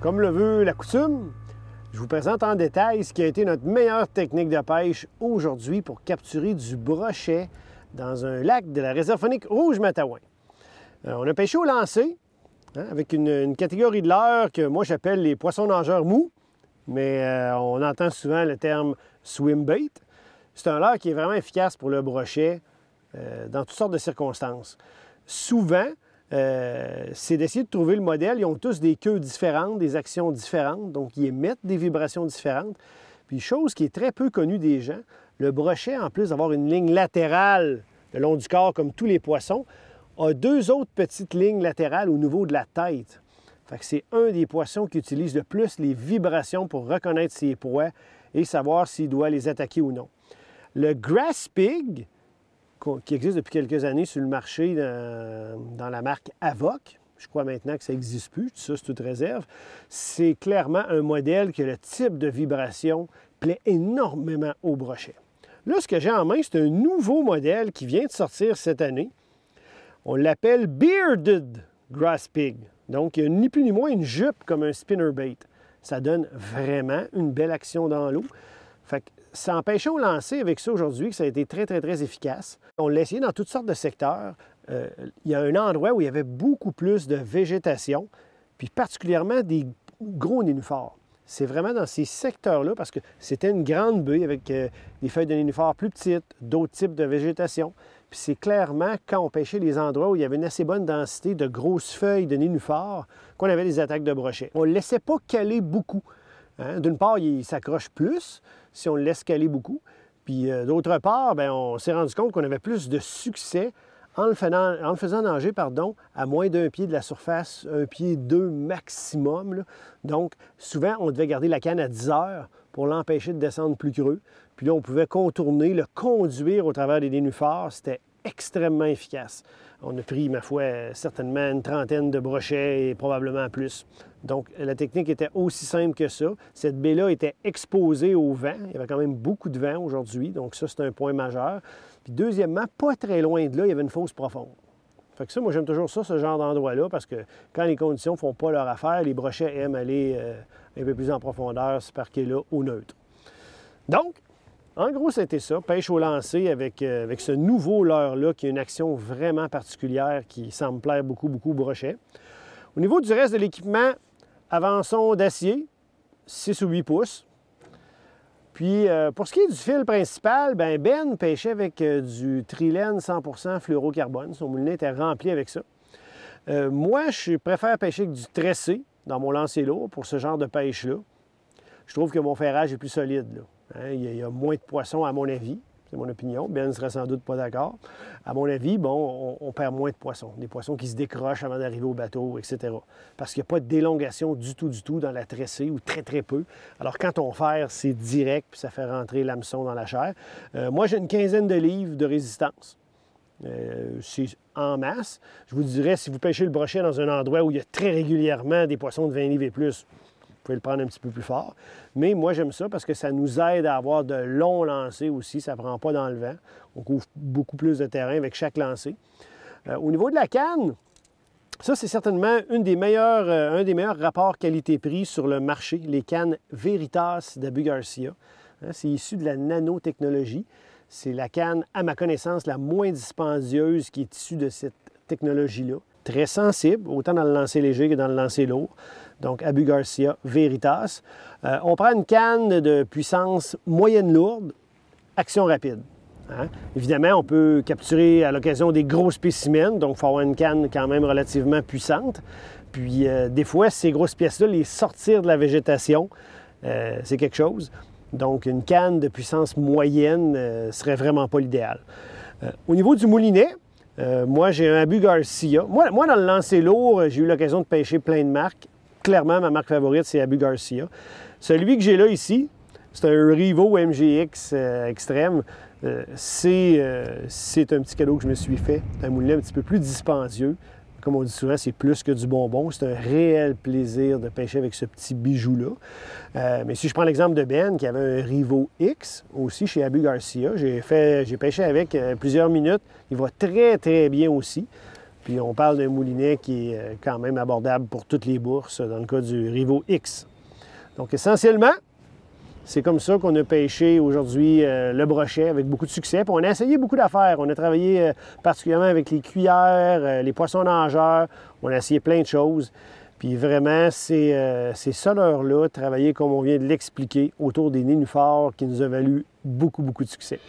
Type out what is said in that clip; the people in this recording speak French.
Comme le veut la coutume, je vous présente en détail ce qui a été notre meilleure technique de pêche aujourd'hui pour capturer du brochet dans un lac de la réserve phonique Rouge-Matawin. Euh, on a pêché au lancer hein, avec une, catégorie de leurre que moi j'appelle les poissons nageurs mous, mais euh, on entend souvent le terme swim bait. C'est un leurre qui est vraiment efficace pour le brochet euh, dans toutes sortes de circonstances. Souvent, euh, c'est d'essayer de trouver le modèle. Ils ont tous des queues différentes, des actions différentes, donc ils émettent des vibrations différentes. Puis chose qui est très peu connue des gens, le brochet, en plus d'avoir une ligne latérale le long du corps comme tous les poissons, a deux autres petites lignes latérales au niveau de la tête. Fait que c'est un des poissons qui utilise le plus les vibrations pour reconnaître ses proies et savoir s'il doit les attaquer ou non. Le grass pig, qui existe depuis quelques années sur le marché euh, dans, la marque Avoc. Je crois maintenant que ça n'existe plus, ça c'est toute réserve. C'est clairement un modèle que le type de vibration plaît énormément au brochet. Là, ce que j'ai en main, c'est un nouveau modèle qui vient de sortir cette année. On l'appelle Bearded Grass Pig. Donc, il y a ni plus ni moins une jupe comme un spinnerbait. Ça donne vraiment une belle action dans l'eau. Fait que ça empêchait au lancer avec ça aujourd'hui que ça a été très, très, très efficace. On l'a essayé dans toutes sortes de secteurs. Euh, il y a un endroit où il y avait beaucoup plus de végétation, puis particulièrement des gros nénuphars. C'est vraiment dans ces secteurs-là, parce que c'était une grande baie avec euh, des feuilles de nénuphars plus petites, d'autres types de végétation. Puis c'est clairement quand on pêchait les endroits où il y avait une assez bonne densité de grosses feuilles de nénuphars qu'on avait des attaques de brochets. On ne laissait pas caler beaucoup. Hein? D'une part, il s'accroche plus si on le laisse caler beaucoup. Puis euh, d'autre part, ben, on s'est rendu compte qu'on avait plus de succès en le, faisant, en faisant nager pardon, à moins d'un pied de la surface, un pied deux maximum. Donc, souvent, on devait garder la canne à 10 heures pour l'empêcher de descendre plus creux. Puis là, on pouvait contourner, le conduire au travers des dénuphars. C'était extrêmement efficace. On a pris, ma foi, certainement une trentaine de brochets et probablement plus. Donc, la technique était aussi simple que ça. Cette baie-là était exposée au vent. Il y avait quand même beaucoup de vent aujourd'hui, donc ça, c'est un point majeur. Puis deuxièmement, pas très loin de là, il y avait une fosse profonde. Fait que ça, moi, j'aime toujours ça, ce genre d'endroit-là, parce que quand les conditions ne font pas leur affaire, les brochets aiment aller euh, un peu plus en profondeur, ce parquet là au neutre. Donc, en gros, c'était ça, pêche au lancer avec, euh, avec ce nouveau leurre-là qui a une action vraiment particulière qui semble plaire beaucoup, beaucoup au brochet. Au niveau du reste de l'équipement, avançons d'acier, 6 ou 8 pouces. Puis, euh, pour ce qui est du fil principal, ben, ben pêchait avec euh, du trilène 100% fluorocarbone. Son moulinet était rempli avec ça. moi, je préfère pêcher avec du tressé dans mon lancer lourd pour ce genre de pêche-là. Je trouve que mon ferrage est plus solide. Là. Hein, il, y a, moins de poissons, à mon avis. C'est mon opinion. Ben ne serait sans doute pas d'accord. À mon avis, bon, on, perd moins de poissons. Des poissons qui se décrochent avant d'arriver au bateau, etc. Parce qu'il n'y a pas d'élongation du tout, du tout dans la tressée ou très, très peu. Alors, quand on fait, c'est direct, puis ça fait rentrer l'hameçon dans la chair. Euh, moi, j'ai une quinzaine de livres de résistance. Euh, c'est en masse. Je vous dirais, si vous pêchez le brochet dans un endroit où il y a très régulièrement des poissons de 20 livres et plus, vous pouvez le prendre un petit peu plus fort. Mais moi, j'aime ça parce que ça nous aide à avoir de longs lancers aussi. Ça ne prend pas dans le vent. On couvre beaucoup plus de terrain avec chaque lancé. Euh, au niveau de la canne, ça, c'est certainement euh, un des meilleurs rapports qualité-prix sur le marché, les cannes Veritas d'Abu Garcia. Hein, c'est issu de la nanotechnologie. C'est la canne, à ma connaissance, la moins dispendieuse qui est issue de cette technologie-là. Très sensible, autant dans le lancer léger que dans le lancer lourd donc Abu Garcia Veritas. Euh, on prend une canne de puissance moyenne lourde, action rapide. Hein. Évidemment, on peut capturer à l'occasion des gros spécimens, donc il faut avoir une canne quand même relativement puissante. Puis euh, des fois, ces grosses pièces-là, les sortir de la végétation, euh, c'est quelque chose. Donc une canne de puissance moyenne ne serait vraiment pas l'idéal. au niveau du moulinet, moi j'ai un Abu Garcia. Moi, moi dans le lancer lourd, j'ai eu l'occasion de pêcher plein de marques clairement, ma marque favorite, c'est Abu Garcia. Celui que j'ai là ici, c'est un Rivo MGX euh, extrême. Euh, euh, c'est, un petit cadeau que je me suis fait, un moulin un petit peu plus dispendieux. Comme on dit souvent, c'est plus que du bonbon. C'est un réel plaisir de pêcher avec ce petit bijou-là. mais si je prends l'exemple de Ben, qui avait un Rivo X aussi chez Abu Garcia, j'ai, j'ai pêché avec plusieurs minutes. Il va très, très bien aussi. Puis on parle d'un moulinet qui est euh, quand même abordable pour toutes les bourses, dans le cas du Rivo X. Donc essentiellement, c'est comme ça qu'on a pêché aujourd'hui euh, le brochet avec beaucoup de succès. Puis on a essayé beaucoup d'affaires. On a travaillé euh, particulièrement avec les cuillères, les poissons nageurs. On a essayé plein de choses. Puis vraiment, ces, ces là travailler comme on vient de l'expliquer autour des nénuphars qui nous a valu beaucoup, beaucoup de succès.